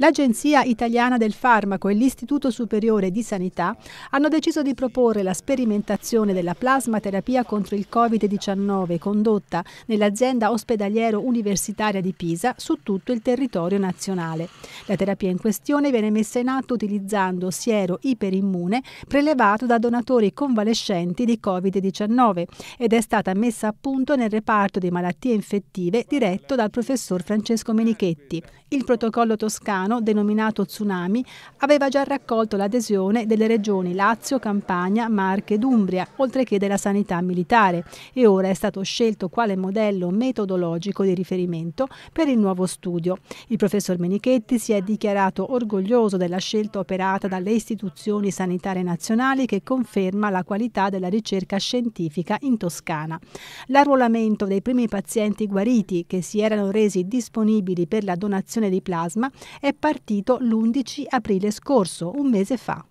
L'Agenzia Italiana del Farmaco e l'Istituto Superiore di Sanità hanno deciso di proporre la sperimentazione della plasmaterapia contro il Covid-19 condotta nell'azienda ospedaliero universitaria di Pisa su tutto il territorio nazionale. La terapia in questione viene messa in atto utilizzando siero iperimmune prelevato da donatori convalescenti di Covid-19 ed è stata messa a punto nel reparto di malattie infettive diretto dal professor Francesco Menichetti. Il protocollo toscano italiano, denominato Tsunami, aveva già raccolto l'adesione delle regioni Lazio, Campania, Marche ed Umbria, oltre che della sanità militare, e ora è stato scelto quale modello metodologico di riferimento per il nuovo studio. Il professor Menichetti si è dichiarato orgoglioso della scelta operata dalle istituzioni sanitarie nazionali che conferma la qualità della ricerca scientifica in Toscana. L'arruolamento dei primi pazienti guariti che si erano resi disponibili per la donazione di plasma è partito l'11 aprile scorso, un mese fa.